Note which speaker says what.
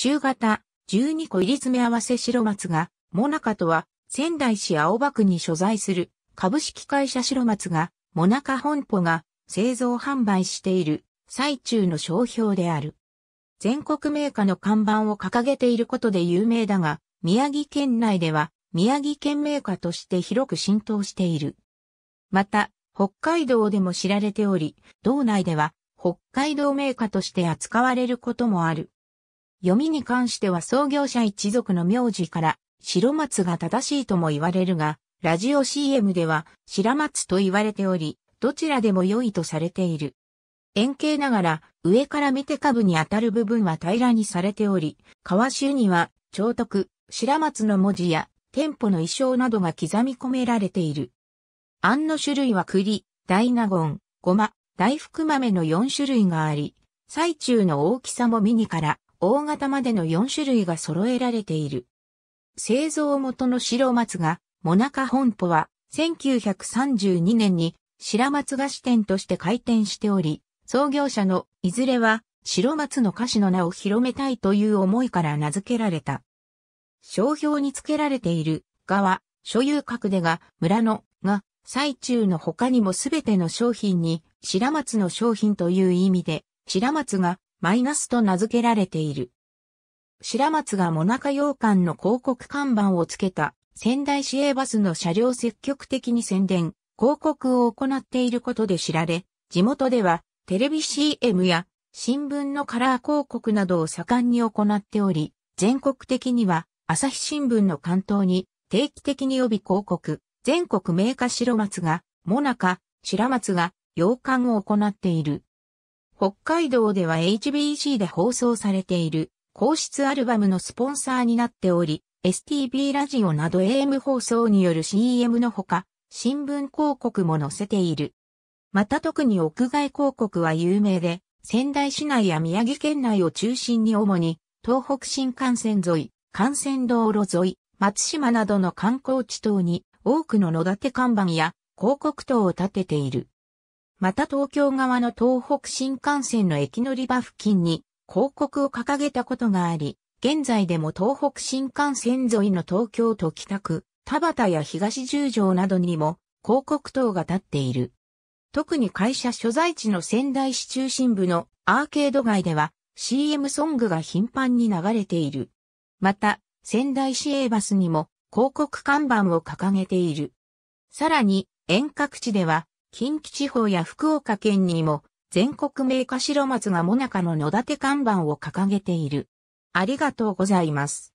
Speaker 1: 中型、12個入り詰め合わせ白松が、モナカとは、仙台市青葉区に所在する、株式会社白松が、モナカ本舗が、製造販売している、最中の商標である。全国メーカーの看板を掲げていることで有名だが、宮城県内では、宮城県メーカーとして広く浸透している。また、北海道でも知られており、道内では、北海道メーカーとして扱われることもある。読みに関しては創業者一族の名字から白松が正しいとも言われるが、ラジオ CM では白松と言われており、どちらでも良いとされている。円形ながら上から見て下部に当たる部分は平らにされており、川州には長徳、白松の文字や店舗の衣装などが刻み込められている。案の種類は栗、大納言、ごま、大福豆の4種類があり、最中の大きさもミニから大型までの4種類が揃えられている。製造元の白松が、モナカ本舗は、1932年に白松菓子店として開店しており、創業者のいずれは白松の菓子の名を広めたいという思いから名付けられた。商標に付けられている側、所有格でが村のが最中の他にもすべての商品に白松の商品という意味で、白松がマイナスと名付けられている。白松がモナカ洋館の広告看板をつけた仙台市営バスの車両積極的に宣伝、広告を行っていることで知られ、地元ではテレビ CM や新聞のカラー広告などを盛んに行っており、全国的には朝日新聞の関東に定期的に予備広告、全国名家白松が、モナカ、白松が、洋館を行っている。北海道では HBC で放送されている皇室アルバムのスポンサーになっており、STB ラジオなど AM 放送による CM のほか、新聞広告も載せている。また特に屋外広告は有名で、仙台市内や宮城県内を中心に主に、東北新幹線沿い、幹線道路沿い、松島などの観光地等に多くの野立看板や広告等を建てている。また東京側の東北新幹線の駅乗り場付近に広告を掲げたことがあり、現在でも東北新幹線沿いの東京都北区、田畑や東十条などにも広告等が立っている。特に会社所在地の仙台市中心部のアーケード街では CM ソングが頻繁に流れている。また、仙台市営バスにも広告看板を掲げている。さらに、遠隔地では近畿地方や福岡県にも、全国名菓白松がモナカの野立看板を掲げている。ありがとうございます。